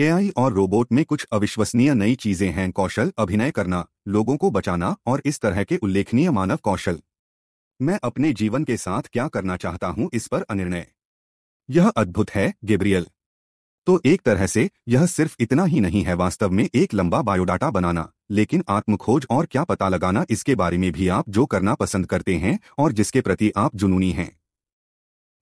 AI और robot में कुछ अविश्वसनीय नई चीजें हैं कौशल अभिनय करना लोगों को बचाना और इस तरह के उल्लेखनीय मानव कौशल मैं अपने जीवन के साथ क्या करना चाहता हूं इस पर अनिर्णय यह अद्भुत है गेब्रियल तो एक तरह से यह सिर्फ इतना ही नहीं है वास्तव में एक लंबा बायोडाटा बनाना लेकिन आत्मखोज और क्या पता लगाना इसके बारे में भी आप जो करना पसंद करते हैं और जिसके प्रति आप जुनूनी हैं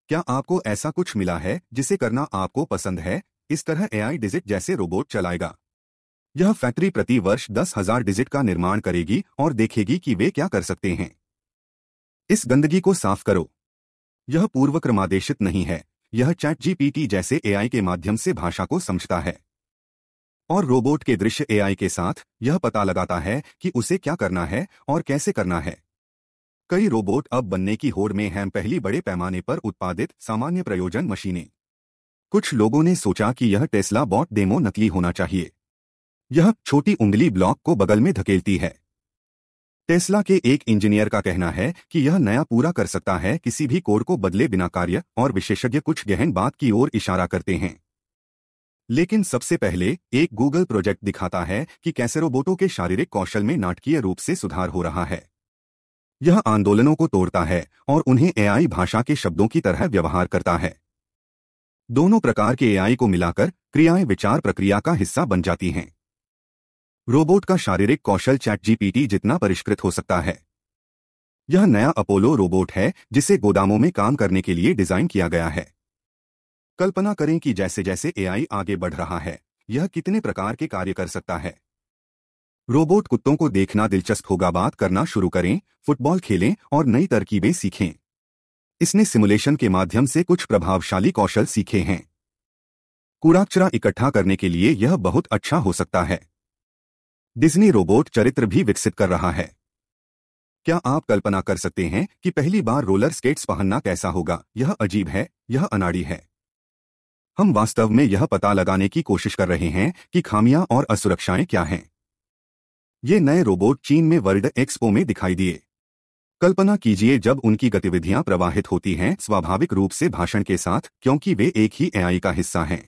क्या आपको ऐसा कुछ मिला है जिसे करना आपको पसंद है इस तरह एआई डिजिट जैसे रोबोट चलाएगा यह फैक्ट्री प्रति वर्ष दस हजार डिजिट का निर्माण करेगी और देखेगी कि वे क्या कर सकते हैं इस गंदगी को साफ करो यह पूर्व क्रमादेशित नहीं है यह चैट जीपीटी जैसे एआई के माध्यम से भाषा को समझता है और रोबोट के दृश्य एआई के साथ यह पता लगाता है कि उसे क्या करना है और कैसे करना है कई रोबोट अब बनने की होड़ में हैं पहली बड़े पैमाने पर उत्पादित सामान्य प्रयोजन मशीनें कुछ लोगों ने सोचा कि यह टेस्ला बॉट डेमो नकली होना चाहिए यह छोटी उंगली ब्लॉक को बगल में धकेलती है टेस्ला के एक इंजीनियर का कहना है कि यह नया पूरा कर सकता है किसी भी कोड को बदले बिना कार्य और विशेषज्ञ कुछ गहन बात की ओर इशारा करते हैं लेकिन सबसे पहले एक गूगल प्रोजेक्ट दिखाता है कि कैसे रोबोटों के शारीरिक कौशल में नाटकीय रूप से सुधार हो रहा है यह आंदोलनों को तोड़ता है और उन्हें एआई भाषा के शब्दों की तरह व्यवहार करता है दोनों प्रकार के एआई को मिलाकर क्रियाएं विचार प्रक्रिया का हिस्सा बन जाती हैं रोबोट का शारीरिक कौशल चैट जीपीटी जितना परिष्कृत हो सकता है यह नया अपोलो रोबोट है जिसे गोदामों में काम करने के लिए डिजाइन किया गया है कल्पना करें कि जैसे जैसे एआई आगे बढ़ रहा है यह कितने प्रकार के कार्य कर सकता है रोबोट कुत्तों को देखना दिलचस्प होगा बात करना शुरू करें फुटबॉल खेलें और नई तरकीबें सीखें इसने सिमुलेशन के माध्यम से कुछ प्रभावशाली कौशल सीखे हैं कूड़ाचरा इकट्ठा करने के लिए यह बहुत अच्छा हो सकता है डिज्नी रोबोट चरित्र भी विकसित कर रहा है क्या आप कल्पना कर सकते हैं कि पहली बार रोलर स्केट्स पहनना कैसा होगा यह अजीब है यह अनाड़ी है हम वास्तव में यह पता लगाने की कोशिश कर रहे हैं कि खामियां और असुरक्षाएं क्या हैं ये नए रोबोट चीन में वर्ल्ड एक्सपो में दिखाई दिए कल्पना कीजिए जब उनकी गतिविधियां प्रवाहित होती हैं स्वाभाविक रूप से भाषण के साथ क्योंकि वे एक ही एआई का हिस्सा हैं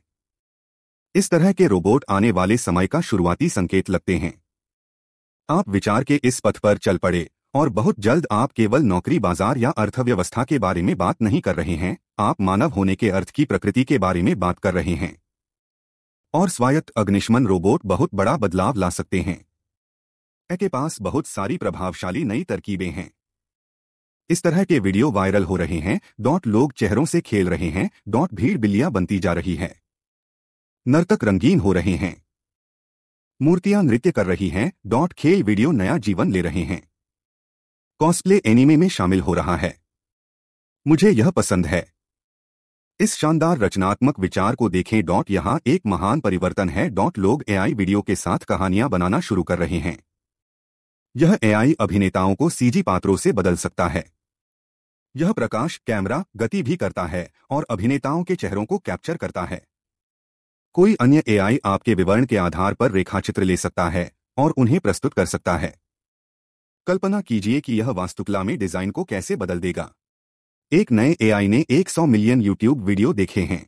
इस तरह के रोबोट आने वाले समय का शुरुआती संकेत लगते हैं आप विचार के इस पथ पर चल पड़े और बहुत जल्द आप केवल नौकरी बाजार या अर्थव्यवस्था के बारे में बात नहीं कर रहे हैं आप मानव होने के अर्थ की प्रकृति के बारे में बात कर रहे हैं और स्वायत्त अग्निशमन रोबोट बहुत बड़ा बदलाव ला सकते हैं के पास बहुत सारी प्रभावशाली नई तरकीबें हैं इस तरह के वीडियो वायरल हो रहे हैं डॉट लोग चेहरों से खेल रहे हैं डॉट भीड़ बिल्लियां बनती जा रही है नर्तक रंगीन हो रहे हैं मूर्तियां नृत्य कर रही हैं डॉट खेल वीडियो नया जीवन ले रहे हैं कॉस्प्ले एनिमे में शामिल हो रहा है मुझे यह पसंद है इस शानदार रचनात्मक विचार को देखें डॉट यहां एक महान परिवर्तन है डॉट लोग एआई वीडियो के साथ कहानियां बनाना शुरू कर रहे हैं यह एआई अभिनेताओं को सीजी पात्रों से बदल सकता है यह प्रकाश कैमरा गति भी करता है और अभिनेताओं के चेहरों को कैप्चर करता है कोई अन्य एआई आपके विवरण के आधार पर रेखाचित्र ले सकता है और उन्हें प्रस्तुत कर सकता है कल्पना कीजिए कि यह वास्तुकला में डिजाइन को कैसे बदल देगा एक नए एआई ने 100 मिलियन यूट्यूब वीडियो देखे हैं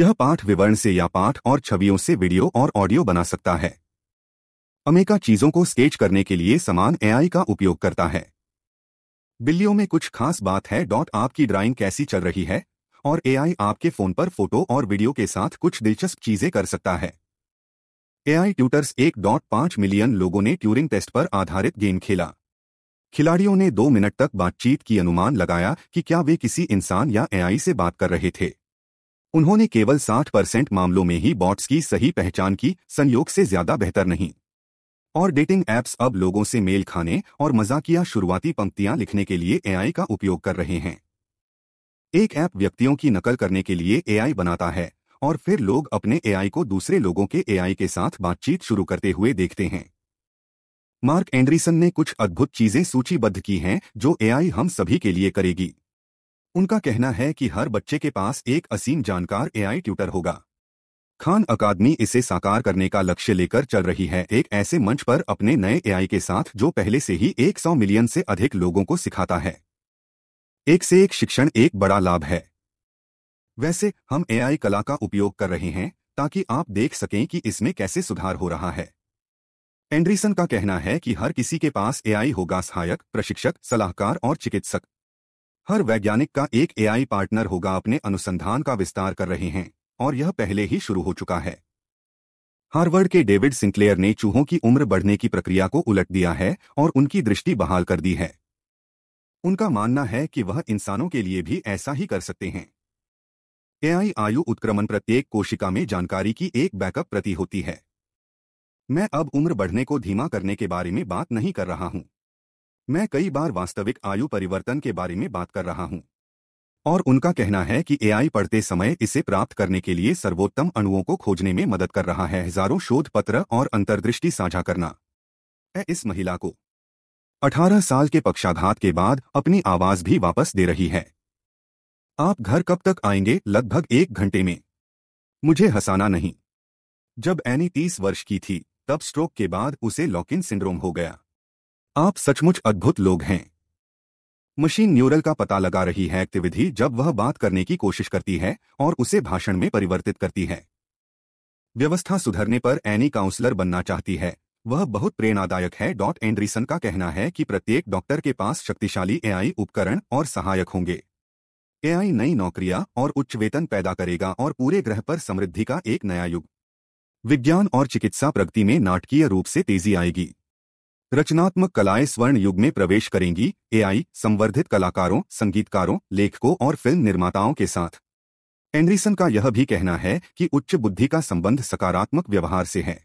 यह पाठ विवरण से या पाठ और छवियों से वीडियो और ऑडियो बना सकता है अमेका चीजों को स्केच करने के लिए समान एआई का उपयोग करता है बिल्लियों में कुछ खास बात है डॉट आपकी ड्राइंग कैसी चल रही है और एआई आपके फोन पर फोटो और वीडियो के साथ कुछ दिलचस्प चीजें कर सकता है एआई ट्यूटर्स 1.5 मिलियन लोगों ने ट्यूरिंग टेस्ट पर आधारित गेम खेला खिलाड़ियों ने दो मिनट तक बातचीत की अनुमान लगाया कि क्या वे किसी इंसान या एआई से बात कर रहे थे उन्होंने केवल 60 परसेंट मामलों में ही बॉट्स की सही पहचान की संयोग से ज्यादा बेहतर नहीं और डेटिंग ऐप्स अब लोगों से मेल खाने और मजाकिया शुरुआती पंक्तियां लिखने के लिए एआई का उपयोग कर रहे हैं एक ऐप व्यक्तियों की नकल करने के लिए एआई बनाता है और फिर लोग अपने एआई को दूसरे लोगों के एआई के साथ बातचीत शुरू करते हुए देखते हैं मार्क एंड्रीसन ने कुछ अद्भुत चीजें सूचीबद्ध की हैं जो एआई हम सभी के लिए करेगी उनका कहना है कि हर बच्चे के पास एक असीम जानकार एआई ट्यूटर होगा खान अकादमी इसे साकार करने का लक्ष्य लेकर चल रही है एक ऐसे मंच पर अपने नए एआई के साथ जो पहले से ही 100 मिलियन से अधिक लोगों को सिखाता है एक से एक शिक्षण एक बड़ा लाभ है वैसे हम एआई कला का उपयोग कर रहे हैं ताकि आप देख सकें कि इसमें कैसे सुधार हो रहा है एंड्रीसन का कहना है कि हर किसी के पास एआई होगा सहायक प्रशिक्षक सलाहकार और चिकित्सक हर वैज्ञानिक का एक एआई पार्टनर होगा अपने अनुसंधान का विस्तार कर रहे हैं और यह पहले ही शुरू हो चुका है हार्वर्ड के डेविड सिंक्लेयर ने चूहों की उम्र बढ़ने की प्रक्रिया को उलट दिया है और उनकी दृष्टि बहाल कर दी है उनका मानना है कि वह इंसानों के लिए भी ऐसा ही कर सकते हैं एआई आयु उत्क्रमण प्रत्येक कोशिका में जानकारी की एक बैकअप प्रति होती है मैं अब उम्र बढ़ने को धीमा करने के बारे में बात नहीं कर रहा हूं मैं कई बार वास्तविक आयु परिवर्तन के बारे में बात कर रहा हूं और उनका कहना है कि एआई पढ़ते समय इसे प्राप्त करने के लिए सर्वोत्तम अणुओं को खोजने में मदद कर रहा है हजारों शोध पत्र और अंतर्दृष्टि साझा करना है इस महिला को 18 साल के पक्षाघात के बाद अपनी आवाज भी वापस दे रही है आप घर कब तक आएंगे लगभग एक घंटे में मुझे हंसाना नहीं जब एनी तीस वर्ष की थी तब स्ट्रोक के बाद उसे लॉकिन सिंड्रोम हो गया आप सचमुच अद्भुत लोग हैं मशीन न्यूरल का पता लगा रही है एक्टिविधि जब वह बात करने की कोशिश करती है और उसे भाषण में परिवर्तित करती है व्यवस्था सुधरने पर एनी काउंसलर बनना चाहती है वह बहुत प्रेरणादायक है डॉट एंड्रीसन का कहना है कि प्रत्येक डॉक्टर के पास शक्तिशाली एआई उपकरण और सहायक होंगे एआई नई नौकरियां और उच्च वेतन पैदा करेगा और पूरे ग्रह पर समृद्धि का एक नया युग विज्ञान और चिकित्सा प्रगति में नाटकीय रूप से तेजी आएगी रचनात्मक कलाएं स्वर्ण युग में प्रवेश करेंगी एआई संवर्धित कलाकारों संगीतकारों लेखकों और फिल्म निर्माताओं के साथ एंड्रीसन का यह भी कहना है कि उच्च बुद्धि का संबंध सकारात्मक व्यवहार से है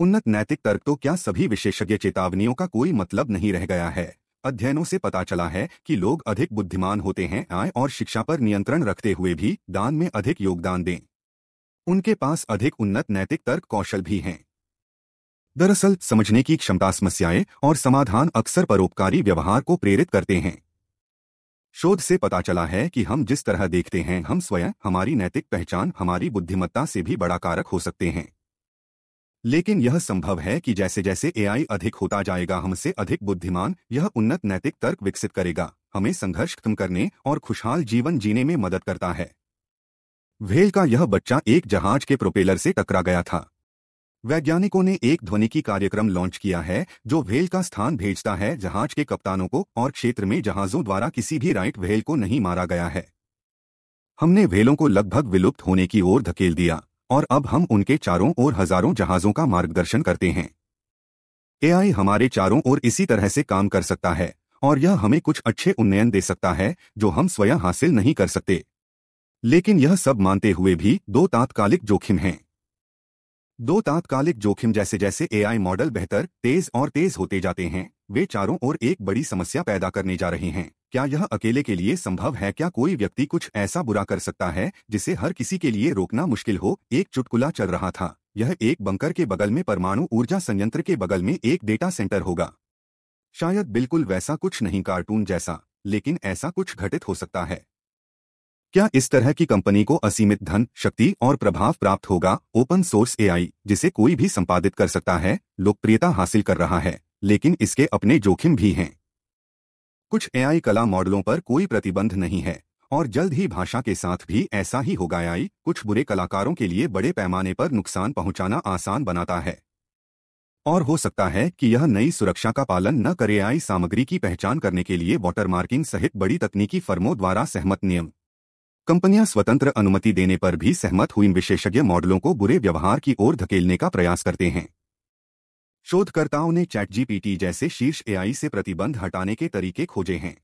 उन्नत नैतिक तर्क तो क्या सभी विशेषज्ञ चेतावनियों का कोई मतलब नहीं रह गया है अध्ययनों से पता चला है कि लोग अधिक बुद्धिमान होते हैं आय और शिक्षा पर नियंत्रण रखते हुए भी दान में अधिक योगदान दें उनके पास अधिक उन्नत नैतिक तर्क कौशल भी हैं दरअसल समझने की क्षमता समस्याएं और समाधान अक्सर परोपकारी व्यवहार को प्रेरित करते हैं शोध से पता चला है कि हम जिस तरह देखते हैं हम स्वयं हमारी नैतिक पहचान हमारी बुद्धिमत्ता से भी बड़ा कारक हो सकते हैं लेकिन यह संभव है कि जैसे जैसे एआई अधिक होता जाएगा हमसे अधिक बुद्धिमान यह उन्नत नैतिक तर्क विकसित करेगा हमें संघर्ष कम करने और खुशहाल जीवन जीने में मदद करता है व्हेल का यह बच्चा एक जहाज के प्रोपेलर से टकरा गया था वैज्ञानिकों ने एक ध्वनिकी कार्यक्रम लॉन्च किया है जो व्हेल का स्थान भेजता है जहाज के कप्तानों को और क्षेत्र में जहाजों द्वारा किसी भी राइट व्हेल को नहीं मारा गया है हमने व्हेलों को लगभग विलुप्त होने की ओर धकेल दिया और अब हम उनके चारों ओर हजारों जहाजों का मार्गदर्शन करते हैं एआई हमारे चारों ओर इसी तरह से काम कर सकता है और यह हमें कुछ अच्छे उन्नयन दे सकता है जो हम स्वयं हासिल नहीं कर सकते लेकिन यह सब मानते हुए भी दो तात्कालिक जोखिम हैं दो तात्कालिक जोखिम जैसे जैसे एआई मॉडल बेहतर तेज और तेज होते जाते हैं वे चारों ओर एक बड़ी समस्या पैदा करने जा रहे हैं क्या यह अकेले के लिए संभव है क्या कोई व्यक्ति कुछ ऐसा बुरा कर सकता है जिसे हर किसी के लिए रोकना मुश्किल हो एक चुटकुला चल रहा था यह एक बंकर के बगल में परमाणु ऊर्जा संयंत्र के बगल में एक डेटा सेंटर होगा शायद बिल्कुल वैसा कुछ नहीं कार्टून जैसा लेकिन ऐसा कुछ घटित हो सकता है क्या इस तरह की कंपनी को असीमित धन शक्ति और प्रभाव प्राप्त होगा ओपन सोर्स एआई जिसे कोई भी संपादित कर सकता है लोकप्रियता हासिल कर रहा है लेकिन इसके अपने जोखिम भी हैं कुछ एआई कला मॉडलों पर कोई प्रतिबंध नहीं है और जल्द ही भाषा के साथ भी ऐसा ही होगा आई कुछ बुरे कलाकारों के लिए बड़े पैमाने पर नुकसान पहुंचाना आसान बनाता है और हो सकता है कि यह नई सुरक्षा का पालन न करे आई सामग्री की पहचान करने के लिए वाटर मार्किंग सहित बड़ी तकनीकी फर्मों द्वारा सहमत नियम कंपनियां स्वतंत्र अनुमति देने पर भी सहमत हुई विशेषज्ञ मॉडलों को बुरे व्यवहार की ओर धकेलने का प्रयास करते हैं शोधकर्ताओं ने चैट जीपीटी जैसे शीर्ष एआई से प्रतिबंध हटाने के तरीके खोजे हैं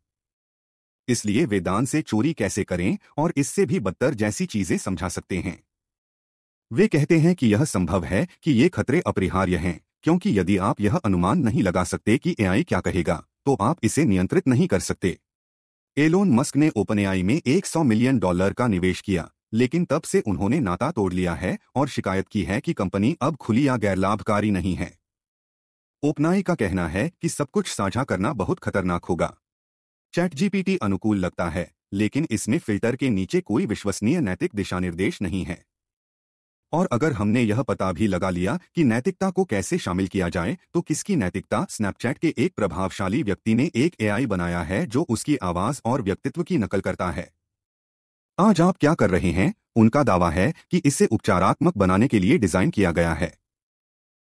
इसलिए वे दान से चोरी कैसे करें और इससे भी बदतर जैसी चीजें समझा सकते हैं वे कहते हैं कि यह संभव है कि ये खतरे अपरिहार्य हैं क्योंकि यदि आप यह अनुमान नहीं लगा सकते कि एआई क्या कहेगा तो आप इसे नियंत्रित नहीं कर सकते एलोन मस्क ने ओपनएआई में 100 मिलियन डॉलर का निवेश किया लेकिन तब से उन्होंने नाता तोड़ लिया है और शिकायत की है कि कंपनी अब खुली या गैर लाभकारी नहीं है ओपनाई का कहना है कि सब कुछ साझा करना बहुत खतरनाक होगा चैट जीपीटी अनुकूल लगता है लेकिन इसमें फिल्टर के नीचे कोई विश्वसनीय नैतिक दिशानिर्देश नहीं है और अगर हमने यह पता भी लगा लिया कि नैतिकता को कैसे शामिल किया जाए तो किसकी नैतिकता स्नैपचैट के एक प्रभावशाली व्यक्ति ने एक एआई बनाया है जो उसकी आवाज और व्यक्तित्व की नकल करता है आज आप क्या कर रहे हैं उनका दावा है कि इसे उपचारात्मक बनाने के लिए डिजाइन किया गया है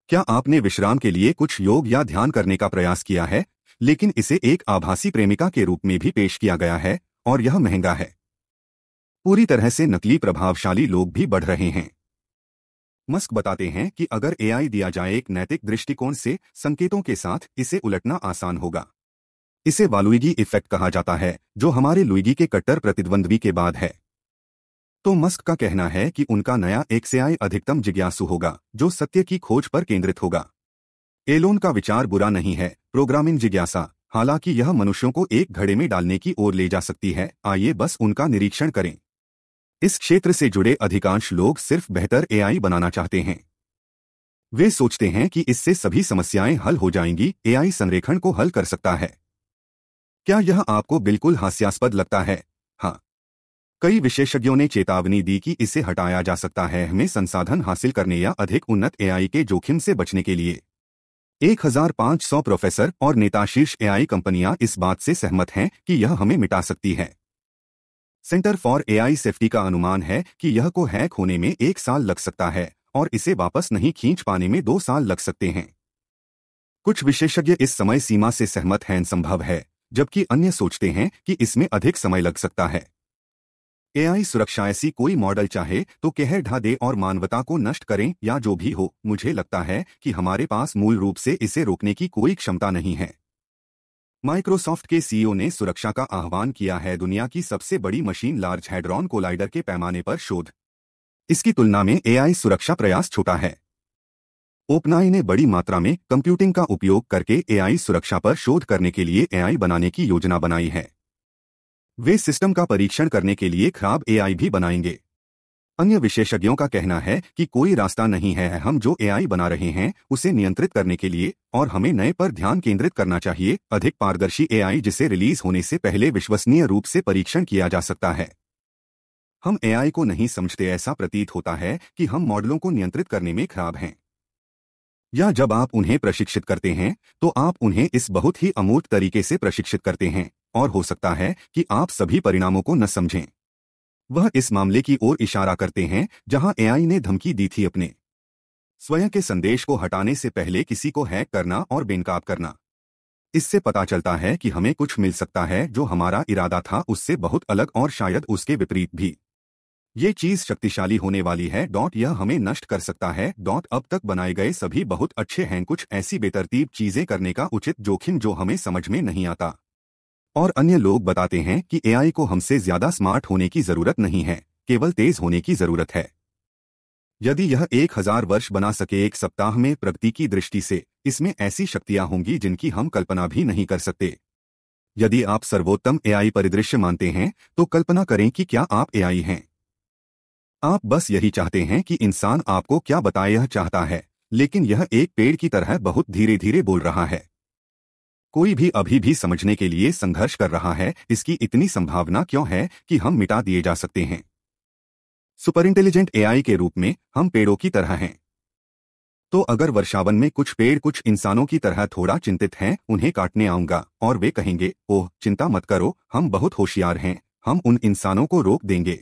क्या आपने विश्राम के लिए कुछ योग या ध्यान करने का प्रयास किया है लेकिन इसे एक आभासी प्रेमिका के रूप में भी पेश किया गया है और यह महंगा है पूरी तरह से नकली प्रभावशाली लोग भी बढ़ रहे हैं मस्क बताते हैं कि अगर एआई दिया जाए एक नैतिक दृष्टिकोण से संकेतों के साथ इसे उलटना आसान होगा इसे वालुइगी इफेक्ट कहा जाता है जो हमारे लुइगी के कट्टर प्रतिद्वंद्वी के बाद है तो मस्क का कहना है कि उनका नया एक से आई अधिकतम जिज्ञासु होगा जो सत्य की खोज पर केंद्रित होगा एलोन का विचार बुरा नहीं है प्रोग्रामिंग जिज्ञासा हालांकि यह मनुष्यों को एक घड़े में डालने की ओर ले जा सकती है आइए बस उनका निरीक्षण करें इस क्षेत्र से जुड़े अधिकांश लोग सिर्फ बेहतर एआई बनाना चाहते हैं वे सोचते हैं कि इससे सभी समस्याएं हल हो जाएंगी एआई संरेखण को हल कर सकता है क्या यह आपको बिल्कुल हास्यास्पद लगता है हाँ कई विशेषज्ञों ने चेतावनी दी कि इसे हटाया जा सकता है हमें संसाधन हासिल करने या अधिक उन्नत एआई के जोखिम से बचने के लिए 1500 प्रोफेसर और नेताशीर्ष एआई कंपनियां इस बात से सहमत हैं कि यह हमें मिटा सकती है सेंटर फॉर एआई सेफ्टी का अनुमान है कि यह को हैक होने में एक साल लग सकता है और इसे वापस नहीं खींच पाने में दो साल लग सकते हैं कुछ विशेषज्ञ इस समय सीमा से सहमत हैं संभव है जबकि अन्य सोचते हैं कि इसमें अधिक समय लग सकता है एआई सुरक्षा ऐसी कोई मॉडल चाहे तो कहर ढा दे और मानवता को नष्ट करें या जो भी हो मुझे लगता है कि हमारे पास मूल रूप से इसे रोकने की कोई क्षमता नहीं है माइक्रोसॉफ्ट के सीईओ ने सुरक्षा का आह्वान किया है दुनिया की सबसे बड़ी मशीन लार्ज हैड्रॉन कोलाइडर के पैमाने पर शोध इसकी तुलना में एआई सुरक्षा प्रयास छोटा है ओपनाई ने बड़ी मात्रा में कंप्यूटिंग का उपयोग करके एआई सुरक्षा पर शोध करने के लिए एआई बनाने की योजना बनाई है वे सिस्टम का परीक्षण करने के लिए खराब एआई भी बनाएंगे अन्य विशेषज्ञों का कहना है कि कोई रास्ता नहीं है हम जो एआई बना रहे हैं उसे नियंत्रित करने के लिए और हमें नए पर ध्यान केंद्रित करना चाहिए अधिक पारदर्शी एआई जिसे रिलीज होने से पहले विश्वसनीय रूप से परीक्षण किया जा सकता है हम एआई को नहीं समझते ऐसा प्रतीत होता है कि हम मॉडलों को नियंत्रित करने में खराब हैं या जब आप उन्हें प्रशिक्षित करते हैं तो आप उन्हें इस बहुत ही अमूर्त तरीके से प्रशिक्षित करते हैं और हो सकता है कि आप सभी परिणामों को न समझें वह इस मामले की ओर इशारा करते हैं जहां एआई ने धमकी दी थी अपने स्वयं के संदेश को हटाने से पहले किसी को हैक करना और बेनकाब करना इससे पता चलता है कि हमें कुछ मिल सकता है जो हमारा इरादा था उससे बहुत अलग और शायद उसके विपरीत भी ये चीज शक्तिशाली होने वाली है डॉट यह हमें नष्ट कर सकता है डॉट अब तक बनाए गए सभी बहुत अच्छे हैं कुछ ऐसी बेतरतीब चीजें करने का उचित जोखिम जो हमें समझ में नहीं आता और अन्य लोग बताते हैं कि एआई को हमसे ज्यादा स्मार्ट होने की जरूरत नहीं है केवल तेज होने की जरूरत है यदि यह एक हजार वर्ष बना सके एक सप्ताह में प्रगति की दृष्टि से इसमें ऐसी शक्तियां होंगी जिनकी हम कल्पना भी नहीं कर सकते यदि आप सर्वोत्तम एआई परिदृश्य मानते हैं तो कल्पना करें कि क्या आप एआई हैं आप बस यही चाहते हैं कि इंसान आपको क्या बताए यह चाहता है लेकिन यह एक पेड़ की तरह बहुत धीरे धीरे बोल रहा है कोई भी अभी भी समझने के लिए संघर्ष कर रहा है इसकी इतनी संभावना क्यों है कि हम मिटा दिए जा सकते हैं सुपर इंटेलिजेंट एआई के रूप में हम पेड़ों की तरह हैं तो अगर वर्षावन में कुछ पेड़ कुछ इंसानों की तरह थोड़ा चिंतित हैं उन्हें काटने आऊंगा और वे कहेंगे ओह चिंता मत करो हम बहुत होशियार हैं हम उन इंसानों को रोक देंगे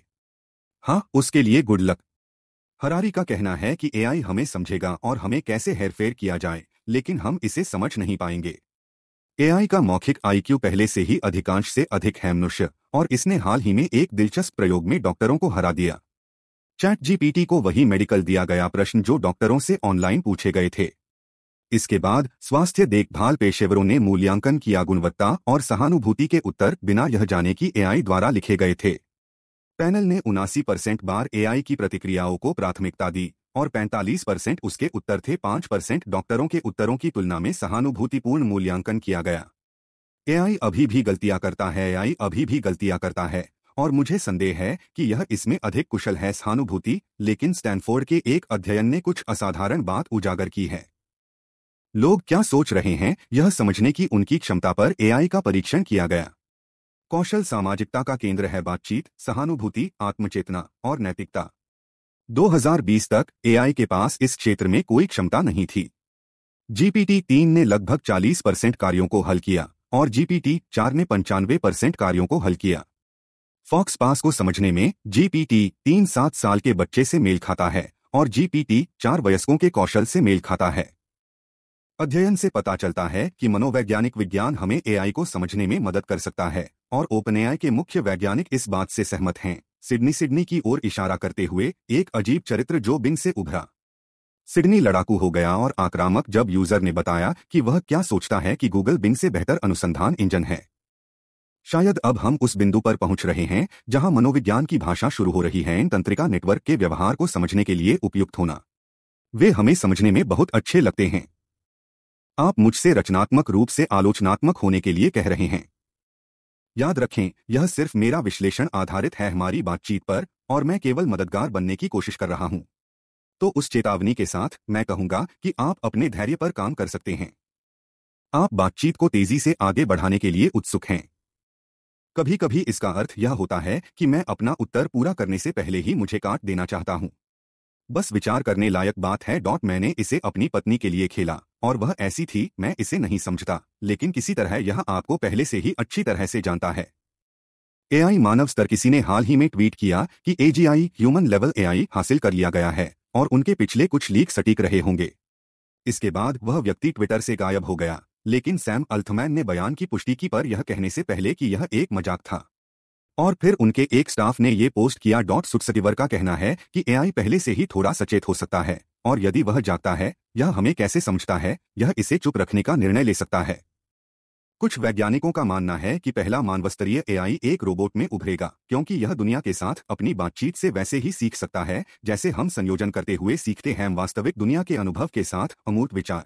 हाँ उसके लिए गुड लक हरारी का कहना है कि एआई हमें समझेगा और हमें कैसे हेरफेर किया जाए लेकिन हम इसे समझ नहीं पाएंगे एआई का मौखिक आईक्यू पहले से ही अधिकांश से अधिक है मनुष्य और इसने हाल ही में एक दिलचस्प प्रयोग में डॉक्टरों को हरा दिया चैट जीपीटी को वही मेडिकल दिया गया प्रश्न जो डॉक्टरों से ऑनलाइन पूछे गए थे इसके बाद स्वास्थ्य देखभाल पेशेवरों ने मूल्यांकन किया गुणवत्ता और सहानुभूति के उत्तर बिना यह जाने कि एआई द्वारा लिखे गए थे पैनल ने उनासी परसेंट बार एआई की प्रतिक्रियाओं को प्राथमिकता दी और 45 परसेंट उसके उत्तर थे 5 परसेंट डॉक्टरों के उत्तरों की तुलना में सहानुभूतिपूर्ण मूल्यांकन किया गया एआई अभी भी गलतियां करता है एआई अभी भी गलतियां करता है और मुझे संदेह है कि यह इसमें अधिक कुशल है सहानुभूति लेकिन स्टैनफोर्ड के एक अध्ययन ने कुछ असाधारण बात उजागर की है लोग क्या सोच रहे हैं यह समझने की उनकी क्षमता पर एआई का परीक्षण किया गया कौशल सामाजिकता का केंद्र है बातचीत सहानुभूति आत्मचेतना और नैतिकता 2020 तक एआई के पास इस क्षेत्र में कोई क्षमता नहीं थी जीपीटी तीन ने लगभग 40 परसेंट कार्यों को हल किया और जीपीटी चार ने पंचानवे परसेंट कार्यों को हल किया फॉक्स पास को समझने में जीपीटी तीन सात साल के बच्चे से मेल खाता है और जीपीटी चार वयस्कों के कौशल से मेल खाता है अध्ययन से पता चलता है कि मनोवैज्ञानिक विज्ञान हमें एआई को समझने में मदद कर सकता है और ओपन एआई के मुख्य वैज्ञानिक इस बात से सहमत हैं सिडनी सिडनी की ओर इशारा करते हुए एक अजीब चरित्र जो बिंग से उभरा सिडनी लड़ाकू हो गया और आक्रामक जब यूजर ने बताया कि वह क्या सोचता है कि गूगल बिंग से बेहतर अनुसंधान इंजन है शायद अब हम उस बिंदु पर पहुंच रहे हैं जहां मनोविज्ञान की भाषा शुरू हो रही है तंत्रिका नेटवर्क के व्यवहार को समझने के लिए उपयुक्त होना वे हमें समझने में बहुत अच्छे लगते हैं आप मुझसे रचनात्मक रूप से आलोचनात्मक होने के लिए कह रहे हैं याद रखें यह सिर्फ मेरा विश्लेषण आधारित है हमारी बातचीत पर और मैं केवल मददगार बनने की कोशिश कर रहा हूं तो उस चेतावनी के साथ मैं कहूंगा कि आप अपने धैर्य पर काम कर सकते हैं आप बातचीत को तेजी से आगे बढ़ाने के लिए उत्सुक हैं कभी कभी इसका अर्थ यह होता है कि मैं अपना उत्तर पूरा करने से पहले ही मुझे काट देना चाहता हूं बस विचार करने लायक बात है डॉट मैंने इसे अपनी पत्नी के लिए खेला और वह ऐसी थी मैं इसे नहीं समझता लेकिन किसी तरह यह आपको पहले से ही अच्छी तरह से जानता है एआई मानव स्तर किसी ने हाल ही में ट्वीट किया कि एजीआई ह्यूमन लेवल एआई हासिल कर लिया गया है और उनके पिछले कुछ लीक सटीक रहे होंगे इसके बाद वह व्यक्ति ट्विटर से गायब हो गया लेकिन सैम अल्थमैन ने बयान की पुष्टि की पर यह कहने से पहले कि यह एक मजाक था और फिर उनके एक स्टाफ ने ये पोस्ट किया डॉट सुटसटिवर का कहना है कि एआई पहले से ही थोड़ा सचेत हो सकता है और यदि वह जागता है यह हमें कैसे समझता है यह इसे चुप रखने का निर्णय ले सकता है कुछ वैज्ञानिकों का मानना है कि पहला मानवस्तरीय एआई एक रोबोट में उभरेगा क्योंकि यह दुनिया के साथ अपनी बातचीत से वैसे ही सीख सकता है जैसे हम संयोजन करते हुए सीखते हैं वास्तविक दुनिया के अनुभव के साथ अमूर्त विचार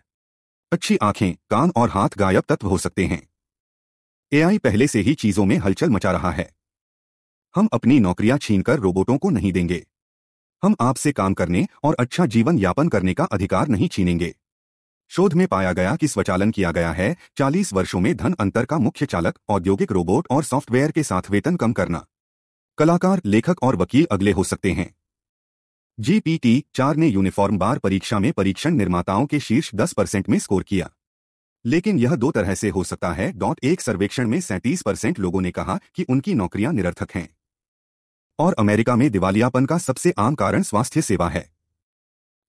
अच्छी आंखें कान और हाथ गायब तत्व हो सकते हैं एआई पहले से ही चीजों में हलचल मचा रहा है हम अपनी नौकरियां छीनकर रोबोटों को नहीं देंगे हम आपसे काम करने और अच्छा जीवन यापन करने का अधिकार नहीं छीनेंगे शोध में पाया गया कि स्वचालन किया गया है 40 वर्षों में धन अंतर का मुख्य चालक औद्योगिक रोबोट और सॉफ्टवेयर के साथ वेतन कम करना कलाकार लेखक और वकील अगले हो सकते हैं जीपीटी चार ने यूनिफॉर्म बार परीक्षा में परीक्षण निर्माताओं के शीर्ष 10 परसेंट में स्कोर किया लेकिन यह दो तरह से हो सकता है डॉट एक सर्वेक्षण में सैंतीस परसेंट लोगों ने कहा कि उनकी नौकरियां निरर्थक हैं और अमेरिका में दिवालियापन का सबसे आम कारण स्वास्थ्य सेवा है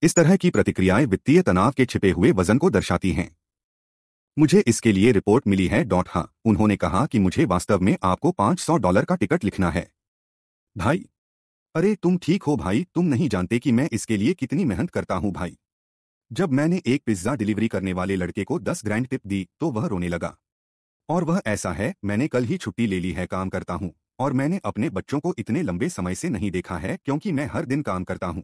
इस तरह की प्रतिक्रियाएं वित्तीय तनाव के छिपे हुए वजन को दर्शाती हैं मुझे इसके लिए रिपोर्ट मिली है डॉट हाँ उन्होंने कहा कि मुझे वास्तव में आपको 500 डॉलर का टिकट लिखना है भाई अरे तुम ठीक हो भाई तुम नहीं जानते कि मैं इसके लिए कितनी मेहनत करता हूं भाई जब मैंने एक पिज्ज़ा डिलीवरी करने वाले लड़के को दस ग्रैंड टिप दी तो वह रोने लगा और वह ऐसा है मैंने कल ही छुट्टी ले ली है काम करता हूँ और मैंने अपने बच्चों को इतने लंबे समय से नहीं देखा है क्योंकि मैं हर दिन काम करता हूँ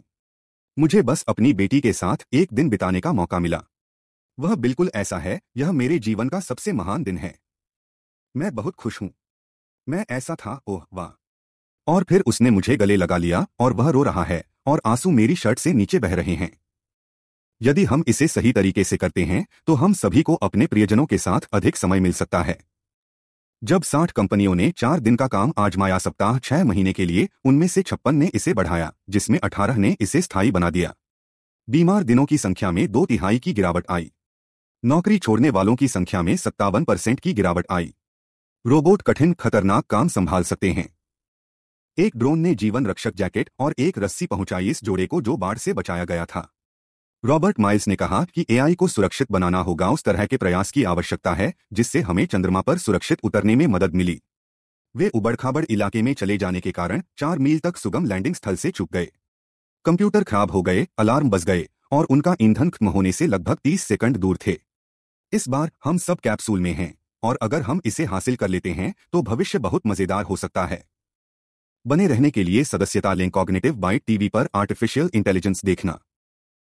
मुझे बस अपनी बेटी के साथ एक दिन बिताने का मौका मिला वह बिल्कुल ऐसा है यह मेरे जीवन का सबसे महान दिन है मैं बहुत खुश हूं मैं ऐसा था ओह वाह और फिर उसने मुझे गले लगा लिया और वह रो रहा है और आंसू मेरी शर्ट से नीचे बह रहे हैं यदि हम इसे सही तरीके से करते हैं तो हम सभी को अपने प्रियजनों के साथ अधिक समय मिल सकता है जब साठ कंपनियों ने चार दिन का काम आजमाया सप्ताह छह महीने के लिए उनमें से छप्पन ने इसे बढ़ाया जिसमें अठारह ने इसे स्थायी बना दिया बीमार दिनों की संख्या में दो तिहाई की गिरावट आई नौकरी छोड़ने वालों की संख्या में सत्तावन परसेंट की गिरावट आई रोबोट कठिन खतरनाक काम संभाल सकते हैं एक ड्रोन ने जीवन रक्षक जैकेट और एक रस्सी पहुंचाई इस जोड़े को जो बाढ़ से बचाया गया था रॉबर्ट माइल्स ने कहा कि एआई को सुरक्षित बनाना होगा उस तरह के प्रयास की आवश्यकता है जिससे हमें चंद्रमा पर सुरक्षित उतरने में मदद मिली वे उबड़ खाबड़ इलाके में चले जाने के कारण चार मील तक सुगम लैंडिंग स्थल से चुक गए कंप्यूटर खराब हो गए अलार्म बज गए और उनका ईंधन खत्म होने से लगभग 30 सेकंड दूर थे इस बार हम सब कैप्सूल में हैं और अगर हम इसे हासिल कर लेते हैं तो भविष्य बहुत मजेदार हो सकता है बने रहने के लिए सदस्यता लें कॉग्निटिव बाइट टीवी पर आर्टिफिशियल इंटेलिजेंस देखना